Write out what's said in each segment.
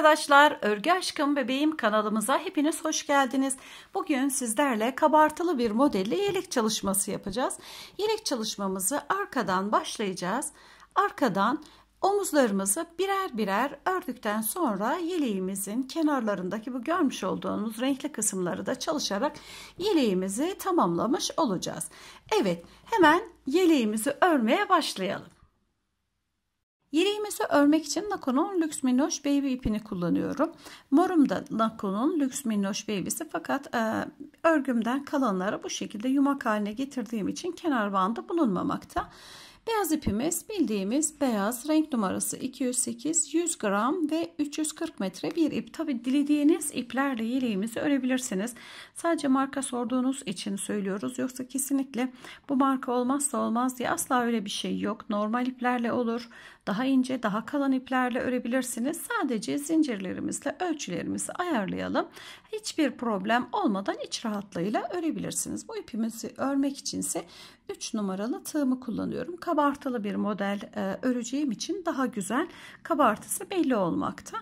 arkadaşlar, Örgü Aşkım Bebeğim kanalımıza hepiniz hoş geldiniz. Bugün sizlerle kabartılı bir modelle yelek çalışması yapacağız. Yelek çalışmamızı arkadan başlayacağız. Arkadan omuzlarımızı birer birer ördükten sonra yeleğimizin kenarlarındaki bu görmüş olduğunuz renkli kısımları da çalışarak yeleğimizi tamamlamış olacağız. Evet, hemen yeleğimizi örmeye başlayalım. Yeri örmek için Nakonun Lux Minnoş Baby ipini kullanıyorum. Morum da Lacone'un Lux Minnoş Baby'si fakat e, örgümden kalanları bu şekilde yumak haline getirdiğim için kenar bandı bulunmamakta. Beyaz ipimiz bildiğimiz beyaz renk numarası 208 100 gram ve 340 metre bir ip. Tabi dilediğiniz iplerle yeleğimizi örebilirsiniz. Sadece marka sorduğunuz için söylüyoruz. Yoksa kesinlikle bu marka olmazsa olmaz diye asla öyle bir şey yok. Normal iplerle olur. Daha ince daha kalan iplerle örebilirsiniz. Sadece zincirlerimizle ölçülerimizi ayarlayalım. Hiçbir problem olmadan iç rahatlığıyla örebilirsiniz. Bu ipimizi örmek içinse 3 numaralı tığımı kullanıyorum. Kabartılı bir model e, öreceğim için daha güzel kabartısı belli olmakta.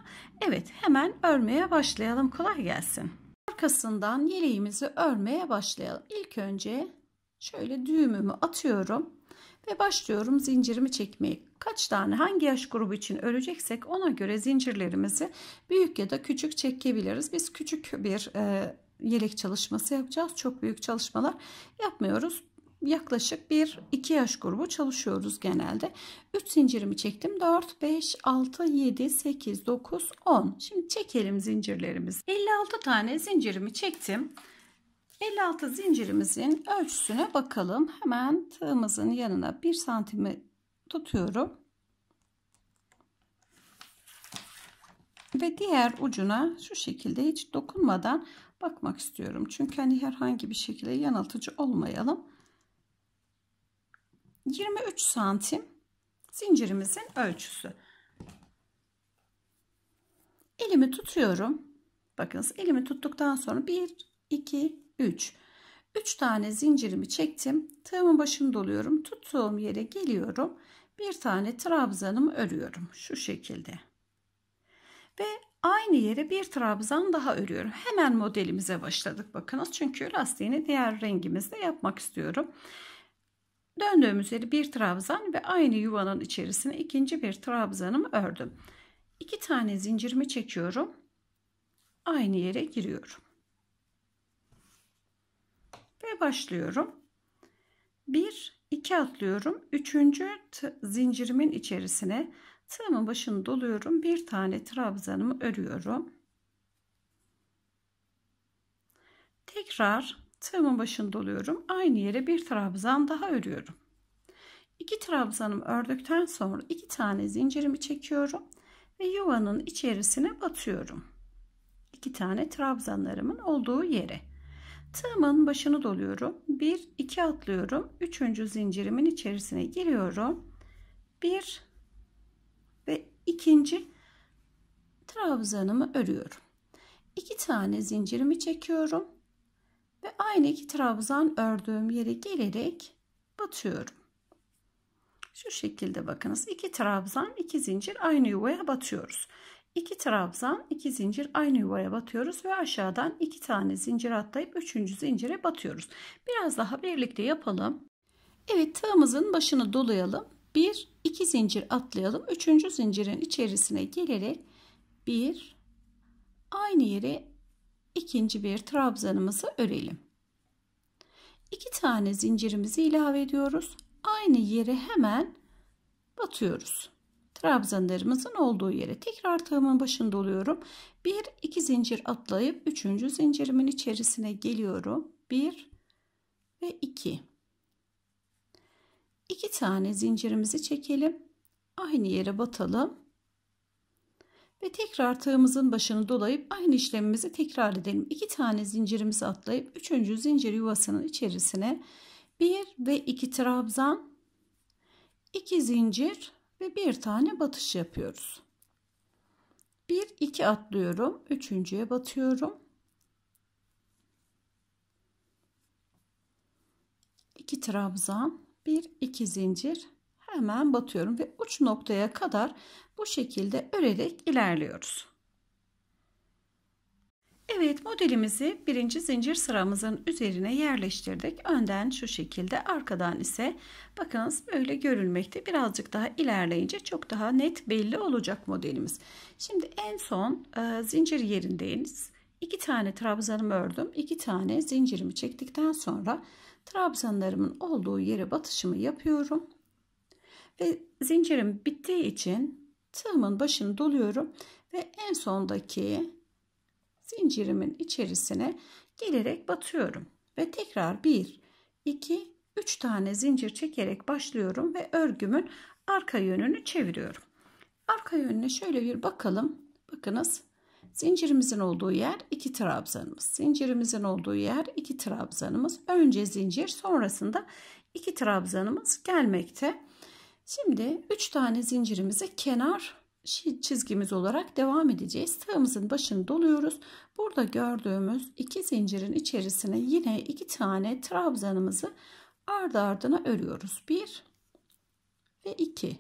Evet hemen örmeye başlayalım. Kolay gelsin. Arkasından yeleğimizi örmeye başlayalım. İlk önce şöyle düğümümü atıyorum ve başlıyorum zincirimi çekmeye. Kaç tane hangi yaş grubu için öreceksek ona göre zincirlerimizi büyük ya da küçük çekebiliriz. Biz küçük bir e, yelek çalışması yapacağız. Çok büyük çalışmalar yapmıyoruz. Yaklaşık bir iki yaş grubu çalışıyoruz genelde. 3 zincirimi çektim. 4, 5, 6, 7, 8, 9, 10. Şimdi çekelim zincirlerimizi. 56 tane zincirimi çektim. 56 zincirimizin ölçüsüne bakalım. Hemen tığımızın yanına 1 santimi tutuyorum. Ve diğer ucuna şu şekilde hiç dokunmadan bakmak istiyorum. Çünkü hani herhangi bir şekilde yanıltıcı olmayalım. 23 santim zincirimizin ölçüsü. Elimi tutuyorum. Bakınız elimi tuttuktan sonra 1, 2, 3. 3 tane zincirimi çektim. Tığımın başını doluyorum. Tuttuğum yere geliyorum. Bir tane trabzanımı örüyorum. Şu şekilde. Ve aynı yere bir trabzan daha örüyorum. Hemen modelimize başladık bakınız. Çünkü lastiğini diğer rengimizde yapmak istiyorum. Döndüğümüz yeri bir trabzan ve aynı yuvanın içerisine ikinci bir trabzanımı ördüm. İki tane zincirimi çekiyorum. Aynı yere giriyorum ve başlıyorum. 1 2 atlıyorum. 3. zincirimin içerisine tığımın başını doluyorum. Bir tane trabzanımı örüyorum. Tekrar tığımın başını doluyorum. Aynı yere bir trabzan daha örüyorum. 2 trabzanımı ördükten sonra 2 tane zincirimi çekiyorum ve yuvanın içerisine batıyorum. 2 tane trabzanlarımın olduğu yere. Tığımın başını doluyorum. 1 2 atlıyorum. 3. zincirimin içerisine giriyorum. 1 ve ikinci trabzanımı örüyorum. 2 tane zincirimi çekiyorum ve aynı iki trabzan ördüğüm yere gelerek batıyorum. Şu şekilde bakınız. 2 trabzan, 2 zincir aynı yuvaya batıyoruz. 2 trabzan 2 zincir aynı yuvaya batıyoruz ve aşağıdan 2 tane zincir atlayıp 3. zincire batıyoruz. Biraz daha birlikte yapalım. Evet tığımızın başını dolayalım. 1 2 zincir atlayalım. 3. zincirin içerisine gelerek 1 aynı yere ikinci bir trabzanımızı örelim. 2 tane zincirimizi ilave ediyoruz. Aynı yere hemen batıyoruz trabzanlarımızın olduğu yere tekrar tığımın başında oluyorum. 1 2 zincir atlayıp 3. zincirimin içerisine geliyorum. 1 ve 2. 2 tane zincirimizi çekelim. Aynı yere batalım. Ve tekrar tığımızın başını dolayıp aynı işlemimizi tekrar edelim. 2 tane zincirimizi atlayıp 3. zincir yuvasının içerisine 1 ve 2 trabzan 2 zincir ve bir tane batış yapıyoruz. 1 2 atlıyorum. Üçüncüye batıyorum. 2 trabzan, 1 2 zincir hemen batıyorum ve uç noktaya kadar bu şekilde örerek ilerliyoruz. Evet modelimizi birinci zincir sıramızın üzerine yerleştirdik. Önden şu şekilde arkadan ise bakınız böyle görülmekte. Birazcık daha ilerleyince çok daha net belli olacak modelimiz. Şimdi en son e, zincir yerindeyiz. İki tane trabzanımı ördüm. iki tane zincirimi çektikten sonra trabzanlarımın olduğu yere batışımı yapıyorum. Ve zincirim bittiği için tığımın başını doluyorum. Ve en sondaki zincirimin içerisine girerek batıyorum. Ve tekrar 1, 2, 3 tane zincir çekerek başlıyorum ve örgümün arka yönünü çeviriyorum. Arka yönüne şöyle bir bakalım. Bakınız zincirimizin olduğu yer 2 trabzanımız. Zincirimizin olduğu yer 2 trabzanımız. Önce zincir sonrasında 2 trabzanımız gelmekte. Şimdi 3 tane zincirimizi kenar çizgimiz olarak devam edeceğiz. Tığımızın başını doluyoruz. Burada gördüğümüz iki zincirin içerisine yine iki tane trabzanımızı ardı ardına örüyoruz. Bir ve iki.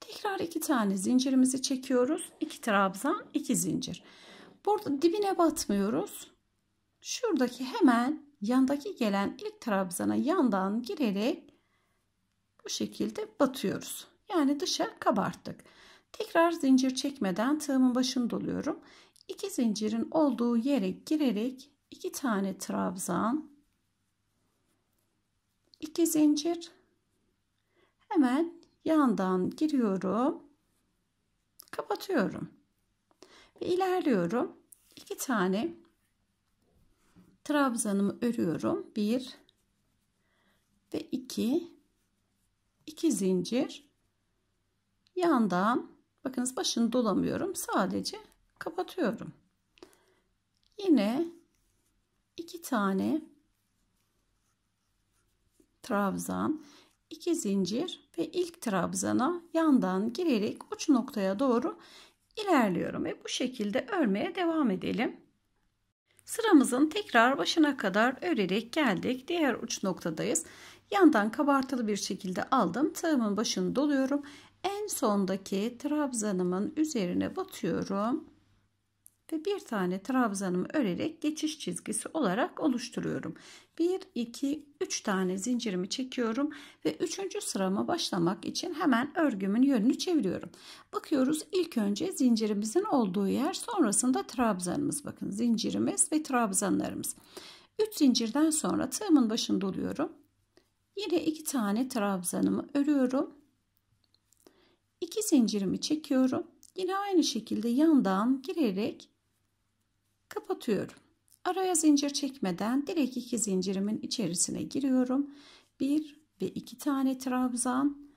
Tekrar iki tane zincirimizi çekiyoruz. İki trabzan, iki zincir. Burada dibine batmıyoruz. Şuradaki hemen yandaki gelen ilk trabzana yandan girerek bu şekilde batıyoruz. Yani dışa kabarttık. Tekrar zincir çekmeden tığımın başını doluyorum. İki zincirin olduğu yere girerek iki tane trabzan iki zincir hemen yandan giriyorum. Kapatıyorum. Ve ilerliyorum. İki tane trabzanımı örüyorum. Bir ve iki, iki zincir yandan Bakınız başını dolamıyorum. Sadece kapatıyorum. Yine iki tane trabzan, iki zincir ve ilk trabzana yandan girerek uç noktaya doğru ilerliyorum ve bu şekilde örmeye devam edelim. Sıramızın tekrar başına kadar örerek geldik. Diğer uç noktadayız. Yandan kabartılı bir şekilde aldım. Tığımın başını doluyorum en sondaki trabzanımın üzerine batıyorum ve bir tane trabzanımı örerek geçiş çizgisi olarak oluşturuyorum. 1 2 3 tane zincirimi çekiyorum ve 3. sırama başlamak için hemen örgümün yönünü çeviriyorum. Bakıyoruz ilk önce zincirimizin olduğu yer, sonrasında trabzanımız bakın zincirimiz ve trabzanlarımız. 3 zincirden sonra tığımın başında oluyorum. Yine 2 tane trabzanımı örüyorum 2 zincirimi çekiyorum. Yine aynı şekilde yandan girerek kapatıyorum. Araya zincir çekmeden direkt iki zincirimin içerisine giriyorum. Bir ve iki tane trabzan,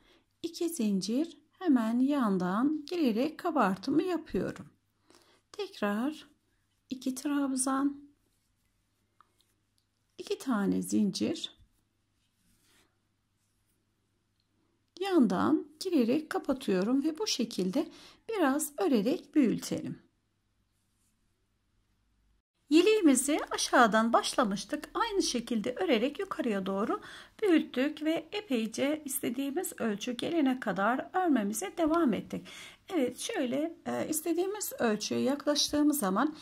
iki zincir hemen yandan girerek kabartımı yapıyorum. Tekrar iki trabzan, iki tane zincir yandan girerek kapatıyorum ve bu şekilde biraz örerek büyütelim. Yeliğimizi aşağıdan başlamıştık. Aynı şekilde örerek yukarıya doğru büyüttük ve epeyce istediğimiz ölçü gelene kadar örmemize devam ettik. Evet şöyle e, istediğimiz ölçüye yaklaştığımız zaman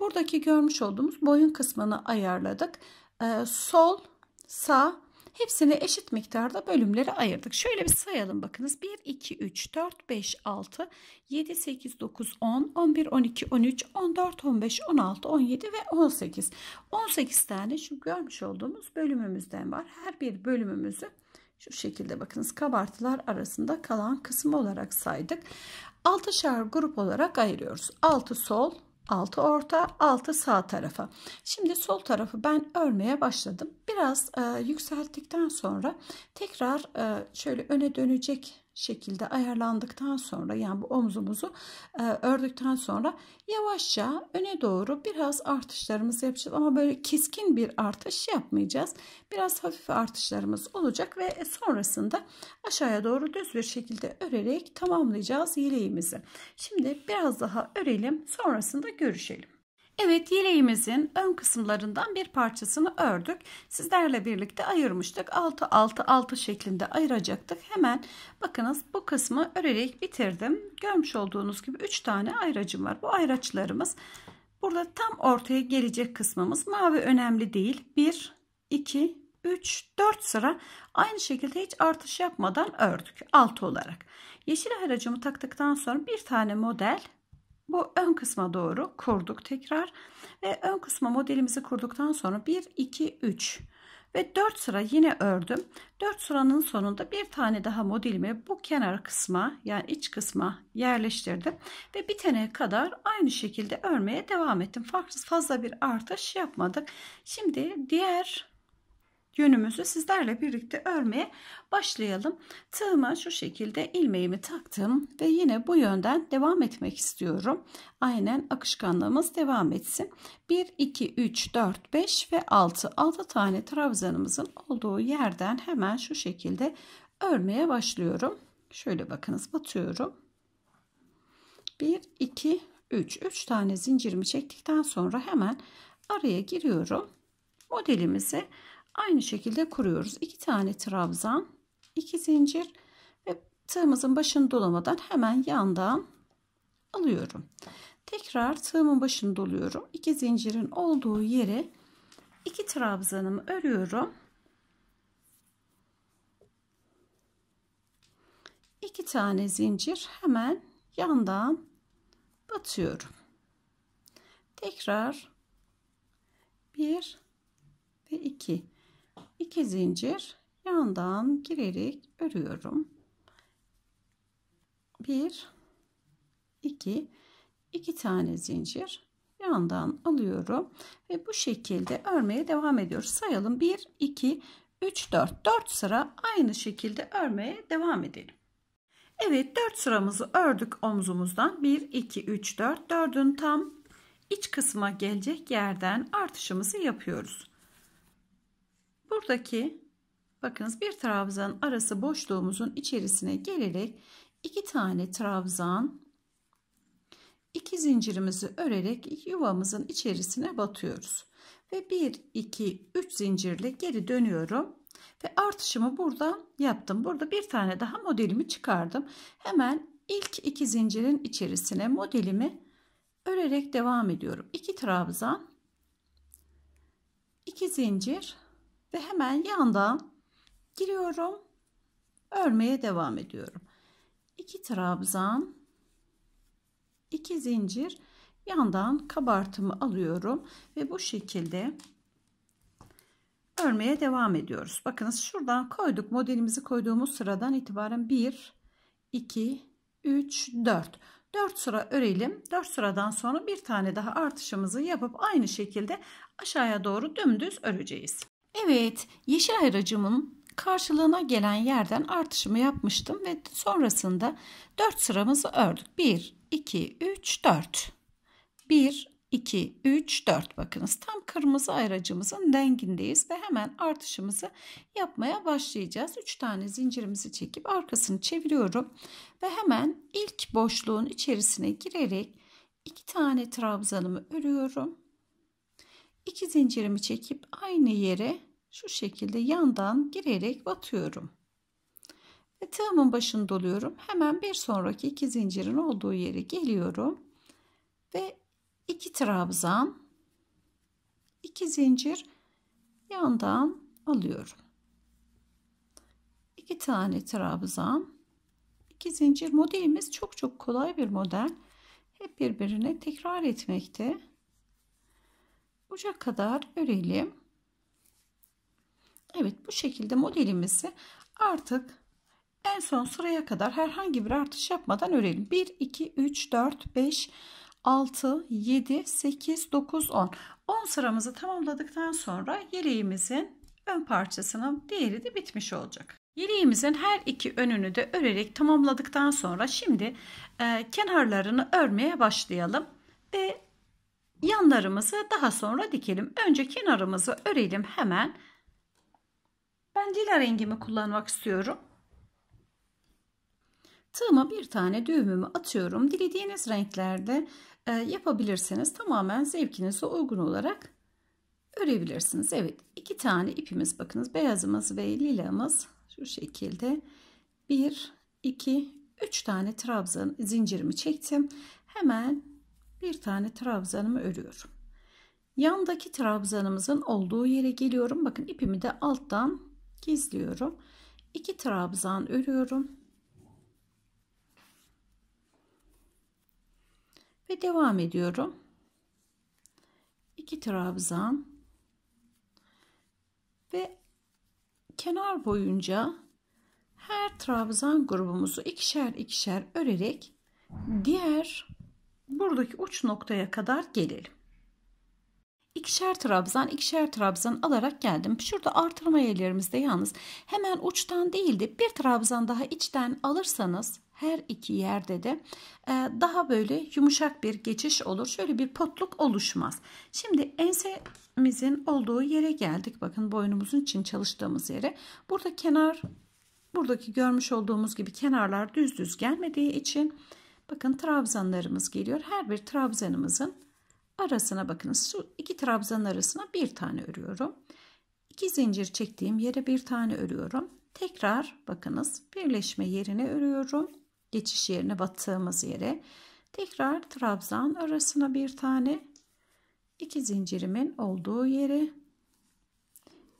buradaki görmüş olduğumuz boyun kısmını ayarladık. E, sol, sağ Hepsini eşit miktarda bölümlere ayırdık. Şöyle bir sayalım bakınız. 1, 2, 3, 4, 5, 6, 7, 8, 9, 10, 11, 12, 13, 14, 15, 16, 17 ve 18. 18 tane şu görmüş olduğumuz bölümümüzden var. Her bir bölümümüzü şu şekilde bakınız kabartılar arasında kalan kısmı olarak saydık. 6'şar grup olarak ayırıyoruz. 6 sol, 6 orta 6 sağ tarafa şimdi sol tarafı ben örmeye başladım biraz e, yükselttikten sonra tekrar e, şöyle öne dönecek şekilde ayarlandıktan sonra yani bu omzumuzu e, ördükten sonra yavaşça öne doğru biraz artışlarımızı yapacağız ama böyle keskin bir artış yapmayacağız. Biraz hafif artışlarımız olacak ve sonrasında aşağıya doğru düz bir şekilde örerek tamamlayacağız yeleğimizi. Şimdi biraz daha örelim sonrasında görüşelim. Evet yeleğimizin ön kısımlarından bir parçasını ördük. Sizlerle birlikte ayırmıştık. 6 6 6 şeklinde ayıracaktık. Hemen bakınız bu kısmı örerek bitirdim. Görmüş olduğunuz gibi 3 tane ayracım var. Bu ayraçlarımız burada tam ortaya gelecek kısmımız. Mavi önemli değil. 1 2 3 4 sıra aynı şekilde hiç artış yapmadan ördük 6 olarak. Yeşil ayracımı taktıktan sonra bir tane model bu ön kısma doğru kurduk tekrar ve ön kısma modelimizi kurduktan sonra 1 2 3 ve 4 sıra yine ördüm 4 sıranın sonunda bir tane daha modelimi bu kenar kısma yani iç kısma yerleştirdim ve bitene kadar aynı şekilde örmeye devam ettim fazla bir artış yapmadık şimdi diğer yönümüzü sizlerle birlikte örmeye başlayalım. Tığıma şu şekilde ilmeğimi taktım ve yine bu yönden devam etmek istiyorum. Aynen akışkanlığımız devam etsin. 1, 2, 3, 4, 5 ve 6. 6 tane trabzanımızın olduğu yerden hemen şu şekilde örmeye başlıyorum. Şöyle bakınız batıyorum. 1, 2, 3. 3 tane zincirimi çektikten sonra hemen araya giriyorum. Modelimizi Aynı şekilde kuruyoruz. 2 tane trabzan, 2 zincir ve tığımızın başını dolamadan hemen yandan alıyorum. Tekrar tığımın başını doluyorum. 2 zincirin olduğu yere 2 trabzanımı örüyorum. 2 tane zincir hemen yandan batıyorum. Tekrar 1 ve 2 2 zincir yandan girerek örüyorum. 1 2 2 tane zincir yandan alıyorum ve bu şekilde örmeye devam ediyoruz. Sayalım 1 2 3 4 4 sıra aynı şekilde örmeye devam edelim. Evet 4 sıramızı ördük omzumuzdan 1 2 3 4 4'ün tam iç kısma gelecek yerden artışımızı yapıyoruz. Buradaki bakınız bir trabzan arası boşluğumuzun içerisine gelerek iki tane trabzan iki zincirimizi örerek yuvamızın içerisine batıyoruz. Ve 1 2 3 zincirle geri dönüyorum ve artışımı burada yaptım. Burada bir tane daha modelimi çıkardım. Hemen ilk iki zincirin içerisine modelimi örerek devam ediyorum. 2 trabzan, iki zincir ve hemen yandan giriyorum. Örmeye devam ediyorum. 2 trabzan, iki zincir yandan kabartımı alıyorum ve bu şekilde örmeye devam ediyoruz. Bakınız şuradan koyduk modelimizi koyduğumuz sıradan itibaren 1 2 3 4 4 sıra örelim 4 sıradan sonra bir tane daha artışımızı yapıp aynı şekilde aşağıya doğru dümdüz öreceğiz. Evet, yeşil ayracımın karşılığına gelen yerden artışımı yapmıştım ve sonrasında 4 sıramızı ördük. 1, 2, 3, 4. 1, 2, 3, 4 bakınız. Tam kırmızı ayracımızın dengindeyiz ve hemen artışımızı yapmaya başlayacağız. 3 tane zincirimizi çekip arkasını çeviriyorum ve hemen ilk boşluğun içerisine girerek 2 tane trabzanımı örüyorum 2 zincirimi çekip aynı yere şu şekilde yandan girerek batıyorum. Ve tığımın başını doluyorum. Hemen bir sonraki iki zincirin olduğu yere geliyorum. Ve iki trabzan iki zincir yandan alıyorum. İki tane trabzan iki zincir modelimiz çok çok kolay bir model. Hep birbirine tekrar etmekte. Uca kadar örelim. Evet bu şekilde modelimizi artık en son sıraya kadar herhangi bir artış yapmadan örelim. 1, 2, 3, 4, 5, 6, 7, 8, 9, 10. 10 sıramızı tamamladıktan sonra yeleğimizin ön parçasının diğeri de bitmiş olacak. Yeleğimizin her iki önünü de örerek tamamladıktan sonra şimdi e, kenarlarını örmeye başlayalım. Ve yanlarımızı daha sonra dikelim. Önce kenarımızı örelim hemen. Ben lila rengimi kullanmak istiyorum. Tığıma bir tane düğümümü atıyorum. Dilediğiniz renklerde e, yapabilirsiniz. Tamamen zevkinize uygun olarak örebilirsiniz. Evet iki tane ipimiz bakınız. Beyazımız ve lilamız şu şekilde. Bir, iki, üç tane trabzan zincirimi çektim. Hemen bir tane trabzanımı örüyorum. Yandaki trabzanımızın olduğu yere geliyorum. Bakın ipimi de alttan gizliyorum. 2 trabzan örüyorum. Ve devam ediyorum. 2 trabzan ve kenar boyunca her trabzan grubumuzu ikişer ikişer örerek diğer buradaki uç noktaya kadar gelelim. İkişer trabzan, ikişer trabzan alarak geldim. Şurada artırma yerlerimizde yalnız hemen uçtan değil de bir trabzan daha içten alırsanız her iki yerde de e, daha böyle yumuşak bir geçiş olur. Şöyle bir potluk oluşmaz. Şimdi ensemizin olduğu yere geldik. Bakın boynumuzun için çalıştığımız yere. Burada kenar buradaki görmüş olduğumuz gibi kenarlar düz düz gelmediği için Bakın trabzanlarımız geliyor. Her bir trabzanımızın arasına bakınız. Şu iki trabzan arasına bir tane örüyorum. İki zincir çektiğim yere bir tane örüyorum. Tekrar bakınız birleşme yerine örüyorum. Geçiş yerine battığımız yere. Tekrar trabzan arasına bir tane iki zincirimin olduğu yere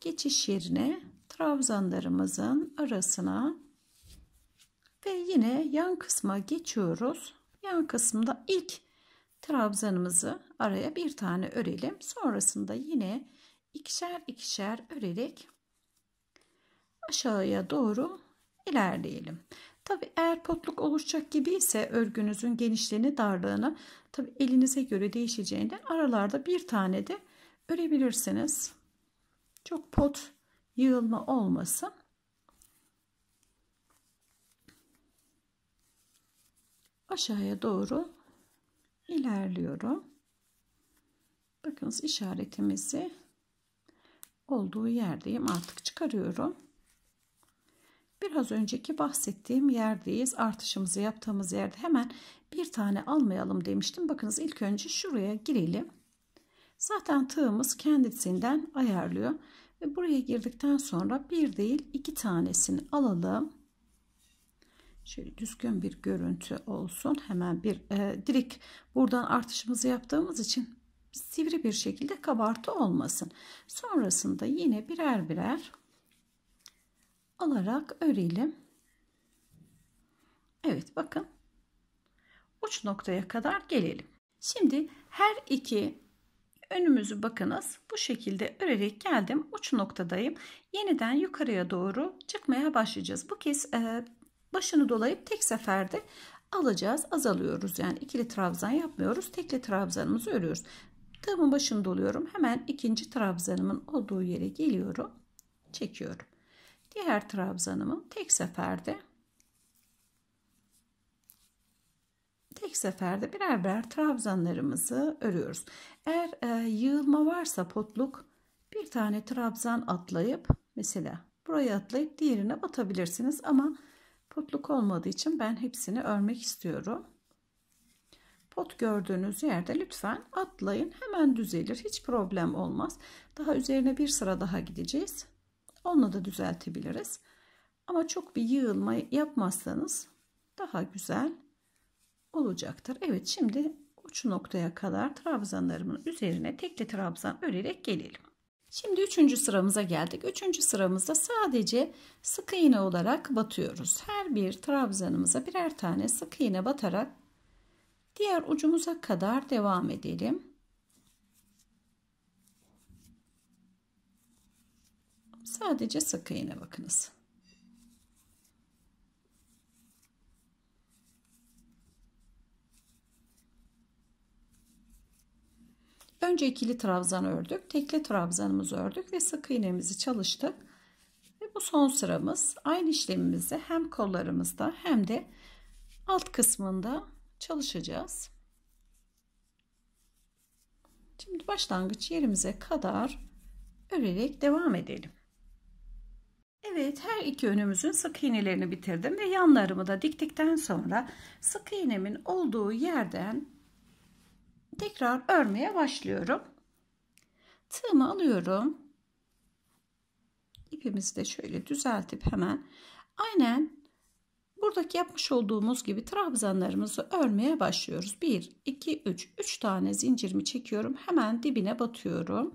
geçiş yerine trabzanlarımızın arasına ve yine yan kısma geçiyoruz. Yan kısımda ilk trabzanımızı araya bir tane örelim. Sonrasında yine ikişer ikişer örerek aşağıya doğru ilerleyelim. Tabi eğer potluk oluşacak gibi ise örgünüzün genişliğini darlığını tabi elinize göre değişeceğinden aralarda bir tane de örebilirsiniz. Çok pot yığılma olmasın. aşağıya doğru ilerliyorum. Bakınız işaretimizi olduğu yerdeyim. Artık çıkarıyorum. Biraz önceki bahsettiğim yerdeyiz. Artışımızı yaptığımız yerde hemen bir tane almayalım demiştim. Bakınız ilk önce şuraya girelim. Zaten tığımız kendisinden ayarlıyor. Ve buraya girdikten sonra bir değil iki tanesini alalım. Şöyle düzgün bir görüntü olsun. Hemen bir e, direkt buradan artışımızı yaptığımız için sivri bir şekilde kabartı olmasın. Sonrasında yine birer birer alarak örelim. Evet bakın uç noktaya kadar gelelim. Şimdi her iki önümüzü bakınız bu şekilde örerek geldim uç noktadayım yeniden yukarıya doğru çıkmaya başlayacağız bu kez e, başını dolayıp tek seferde alacağız azalıyoruz yani ikili trabzan yapmıyoruz tekli trabzanımızı örüyoruz tığımın başını doluyorum hemen ikinci trabzanımın olduğu yere geliyorum çekiyorum diğer trabzanımı tek seferde tek seferde birer birer trabzanlarımızı örüyoruz eğer e, yığılma varsa potluk bir tane trabzan atlayıp mesela buraya atlayıp diğerine batabilirsiniz ama Potluk olmadığı için ben hepsini örmek istiyorum. Pot gördüğünüz yerde lütfen atlayın. Hemen düzelir. Hiç problem olmaz. Daha üzerine bir sıra daha gideceğiz. Onunla da düzeltebiliriz. Ama çok bir yığılma yapmazsanız daha güzel olacaktır. Evet şimdi uç noktaya kadar trabzanlarımın üzerine tekli trabzan örerek gelelim. Şimdi üçüncü sıramıza geldik. Üçüncü sıramızda sadece sık iğne olarak batıyoruz. Her bir trabzanımıza birer tane sık iğne batarak diğer ucumuza kadar devam edelim. Sadece sık iğne bakınız. Önce ikili trabzan ördük. Tekli trabzanımızı ördük ve sık iğnemizi çalıştık. Ve bu son sıramız. Aynı işlemimizi hem kollarımızda hem de alt kısmında çalışacağız. Şimdi başlangıç yerimize kadar örerek devam edelim. Evet her iki önümüzün sık iğnelerini bitirdim ve yanlarımı da diktikten sonra sık iğnemin olduğu yerden tekrar örmeye başlıyorum. Tığımı alıyorum. İpimizi de şöyle düzeltip hemen aynen buradaki yapmış olduğumuz gibi trabzanlarımızı örmeye başlıyoruz. 1, 2, 3. 3 tane zincirimi çekiyorum. Hemen dibine batıyorum.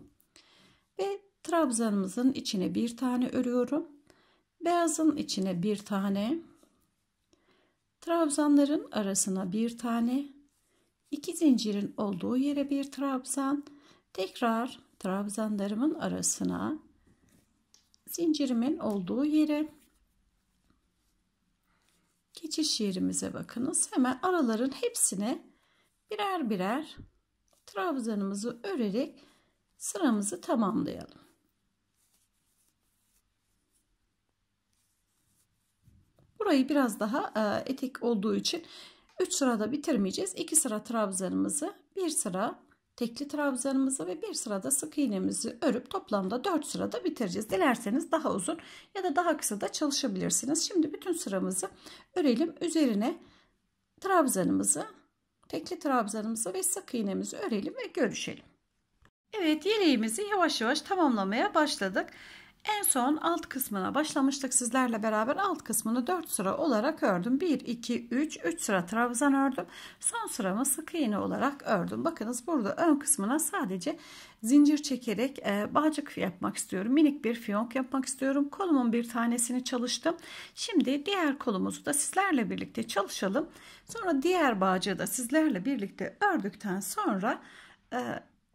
Ve trabzanımızın içine bir tane örüyorum. Beyazın içine bir tane. Trabzanların arasına bir tane 2 zincirin olduğu yere bir trabzan tekrar trabzanlarımın arasına zincirimin olduğu yere geçiş yerimize bakınız hemen araların hepsine birer birer trabzanımızı örerek sıramızı tamamlayalım burayı biraz daha e, etek olduğu için 3 sırada bitirmeyeceğiz. 2 sıra trabzanımızı, 1 sıra tekli trabzanımızı ve 1 sırada sık iğnemizi örüp toplamda 4 sırada bitireceğiz. Dilerseniz daha uzun ya da daha kısa da çalışabilirsiniz. Şimdi bütün sıramızı örelim. Üzerine trabzanımızı, tekli trabzanımızı ve sık iğnemizi örelim ve görüşelim. Evet yeleğimizi yavaş yavaş tamamlamaya başladık. En son alt kısmına başlamıştık sizlerle beraber alt kısmını 4 sıra olarak ördüm. 1, 2, 3, 3 sıra trabzan ördüm. Son sıramı sık iğne olarak ördüm. Bakınız burada ön kısmına sadece zincir çekerek e, bağcık yapmak istiyorum. Minik bir fiyonk yapmak istiyorum. Kolumun bir tanesini çalıştım. Şimdi diğer kolumuzu da sizlerle birlikte çalışalım. Sonra diğer bağcığı da sizlerle birlikte ördükten sonra e,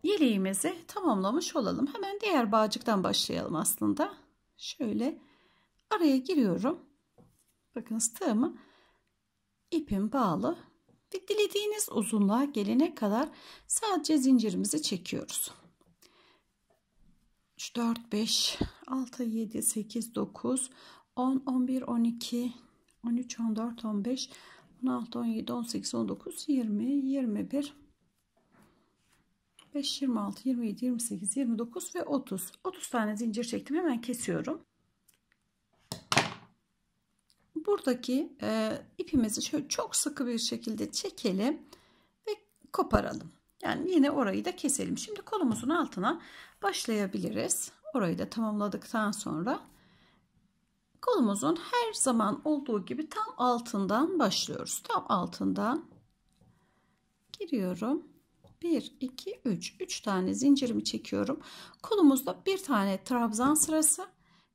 yeleğimizi tamamlamış olalım. Hemen diğer bağcıktan başlayalım aslında. Şöyle araya giriyorum. Bakın tığımı ipim bağlı ve dilediğiniz uzunluğa gelene kadar sadece zincirimizi çekiyoruz. 3, 4, 5, 6, 7, 8, 9, 10, 11, 12, 13, 14, 15, 16, 17, 18, 19, 20, 21, 25, 26, 27, 28, 29 ve 30. 30 tane zincir çektim. Hemen kesiyorum. Buradaki e, ipimizi şöyle çok sıkı bir şekilde çekelim ve koparalım. Yani yine orayı da keselim. Şimdi kolumuzun altına başlayabiliriz. Orayı da tamamladıktan sonra kolumuzun her zaman olduğu gibi tam altından başlıyoruz. Tam altından giriyorum 1 2 3 3 tane zincirimi çekiyorum kolumuzda bir tane trabzan sırası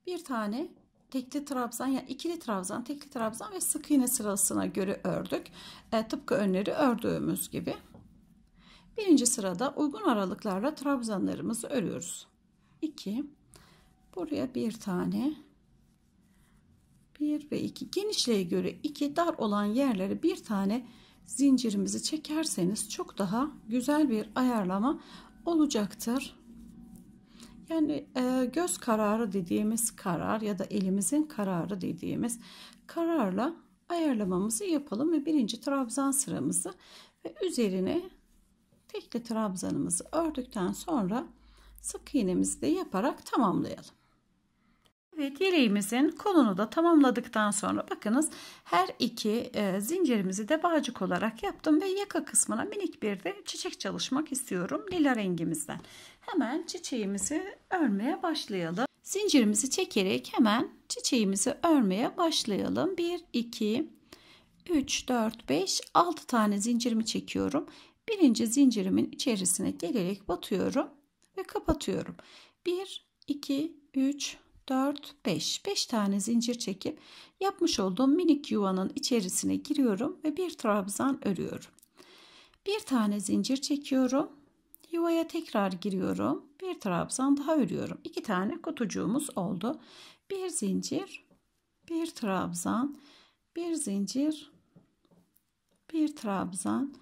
bir tane tekli trabzan yani ikili trabzan tekli trabzan ve sık iğne sırasına göre ördük e, tıpkı önleri ördüğümüz gibi birinci sırada uygun aralıklarla trabzanlarımızı örüyoruz 2 buraya bir tane 1 ve 2 genişliğe göre 2 dar olan yerlere bir tane zincirimizi çekerseniz çok daha güzel bir ayarlama olacaktır. Yani e, göz kararı dediğimiz karar ya da elimizin kararı dediğimiz kararla ayarlamamızı yapalım ve birinci trabzan sıramızı ve üzerine tekli trabzanımızı ördükten sonra sık iğnemizi de yaparak tamamlayalım ve yeleğimizin kolunu da tamamladıktan sonra bakınız her iki e, zincirimizi de bağcık olarak yaptım ve yaka kısmına minik bir de çiçek çalışmak istiyorum lila rengimizden. Hemen çiçeğimizi örmeye başlayalım. Zincirimizi çekerek hemen çiçeğimizi örmeye başlayalım. 1 2 3 4 5 6 tane zincirimi çekiyorum. Birinci zincirimin içerisine gelerek batıyorum ve kapatıyorum. 1 2 3 4, 5. 5 tane zincir çekip yapmış olduğum minik yuvanın içerisine giriyorum ve bir trabzan örüyorum. Bir tane zincir çekiyorum. Yuvaya tekrar giriyorum. Bir trabzan daha örüyorum. İki tane kutucuğumuz oldu. Bir zincir, bir trabzan, bir zincir, bir trabzan,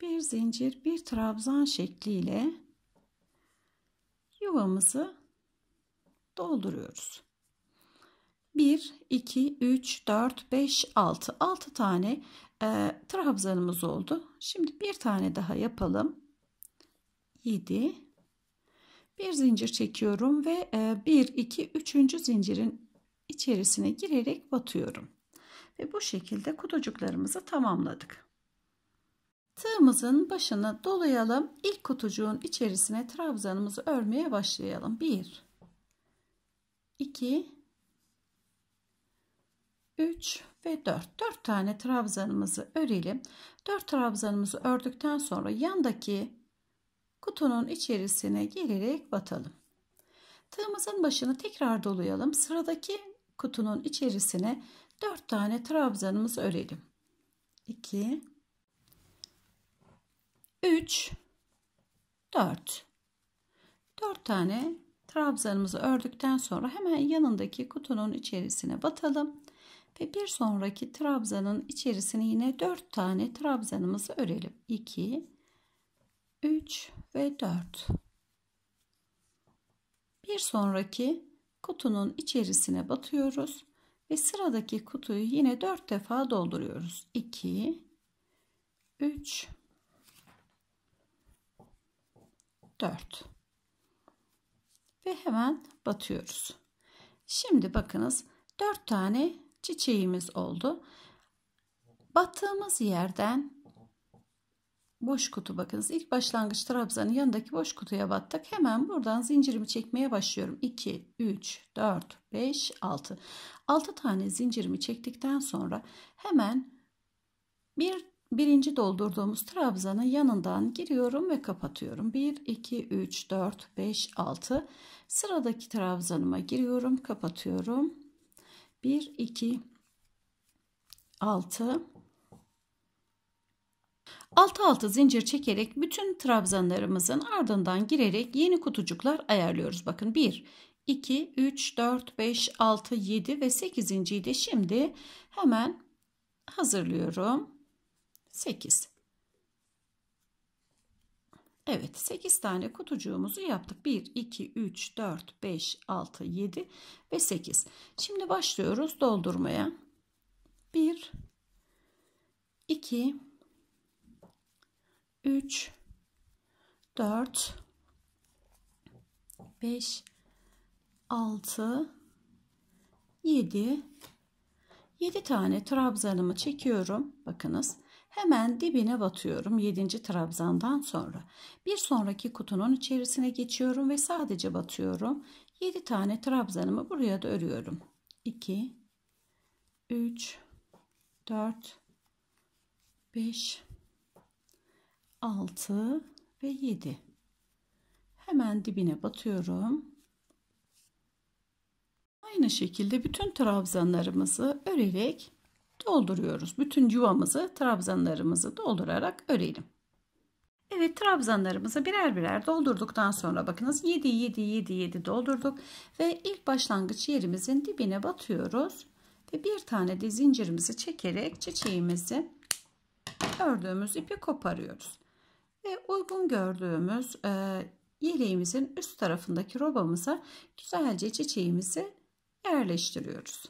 bir zincir, bir trabzan şekliyle yuvamızı dolduruyoruz. 1, 2, 3, 4, 5, 6. 6 tane e, trabzanımız oldu. Şimdi bir tane daha yapalım. 7. Bir zincir çekiyorum ve e, 1, 2, 3. zincirin içerisine girerek batıyorum. Ve bu şekilde kutucuklarımızı tamamladık. Tığımızın başını dolayalım. İlk kutucuğun içerisine trabzanımızı örmeye başlayalım. 1 2 3 ve 4 4 tane trabzanımızı örelim 4 trabzanımızı ördükten sonra yandaki kutunun içerisine gelerek batalım tığımızın başını tekrar dolayalım sıradaki kutunun içerisine 4 tane trabzanımızı örelim 2 3 4 4 tane trabzanımızı ördükten sonra hemen yanındaki kutunun içerisine batalım ve bir sonraki trabzanın içerisine yine 4 tane trabzanımızı örelim 2 3 ve 4 bir sonraki kutunun içerisine batıyoruz ve sıradaki kutuyu yine 4 defa dolduruyoruz 2 3 4 ve hemen batıyoruz. Şimdi bakınız 4 tane çiçeğimiz oldu. Battığımız yerden boş kutu bakınız. ilk başlangıç trabzanın yanındaki boş kutuya battık. Hemen buradan zincirimi çekmeye başlıyorum. 2, 3, 4, 5, 6. 6 tane zincirimi çektikten sonra hemen bir birinci doldurduğumuz trabzanın yanından giriyorum ve kapatıyorum. 1, 2, 3, 4, 5, 6. Sıradaki trabzanıma giriyorum. Kapatıyorum. 1, 2, 6, 6 6 zincir çekerek bütün trabzanlarımızın ardından girerek yeni kutucuklar ayarlıyoruz. Bakın 1, 2, 3, 4, 5, 6, 7 ve 8. de şimdi hemen hazırlıyorum. 8. Evet 8 tane kutucuğumuzu yaptık. 1, 2, 3, 4, 5, 6, 7 ve 8. Şimdi başlıyoruz doldurmaya. 1, 2, 3, 4, 5, 6, 7, 7 tane trabzanımı çekiyorum. Bakınız. Hemen dibine batıyorum 7. trabzandan sonra. Bir sonraki kutunun içerisine geçiyorum ve sadece batıyorum. 7 tane trabzanımı buraya da örüyorum. 2 3 4 5 6 ve 7 hemen dibine batıyorum aynı şekilde bütün trabzanlarımızı örerek dolduruyoruz. Bütün yuvamızı, trabzanlarımızı doldurarak örelim. Evet trabzanlarımızı birer birer doldurduktan sonra bakınız 7 7 7 7 doldurduk ve ilk başlangıç yerimizin dibine batıyoruz ve bir tane de zincirimizi çekerek çiçeğimizi ördüğümüz ipi koparıyoruz. Ve uygun gördüğümüz e, yeleğimizin üst tarafındaki robamıza güzelce çiçeğimizi yerleştiriyoruz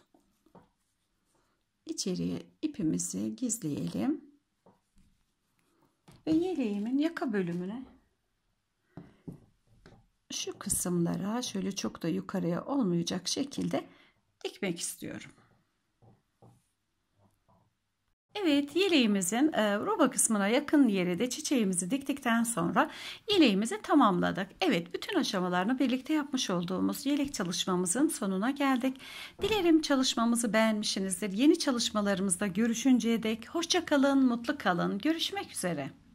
içeriye ipimizi gizleyelim. Ve yeleğimin yaka bölümüne şu kısımlara şöyle çok da yukarıya olmayacak şekilde dikmek istiyorum. Evet yeleğimizin e, roba kısmına yakın yere de çiçeğimizi diktikten sonra yeleğimizi tamamladık. Evet bütün aşamalarını birlikte yapmış olduğumuz yelek çalışmamızın sonuna geldik. Dilerim çalışmamızı beğenmişsinizdir. Yeni çalışmalarımızda görüşünceye dek hoşça kalın, mutlu kalın. Görüşmek üzere.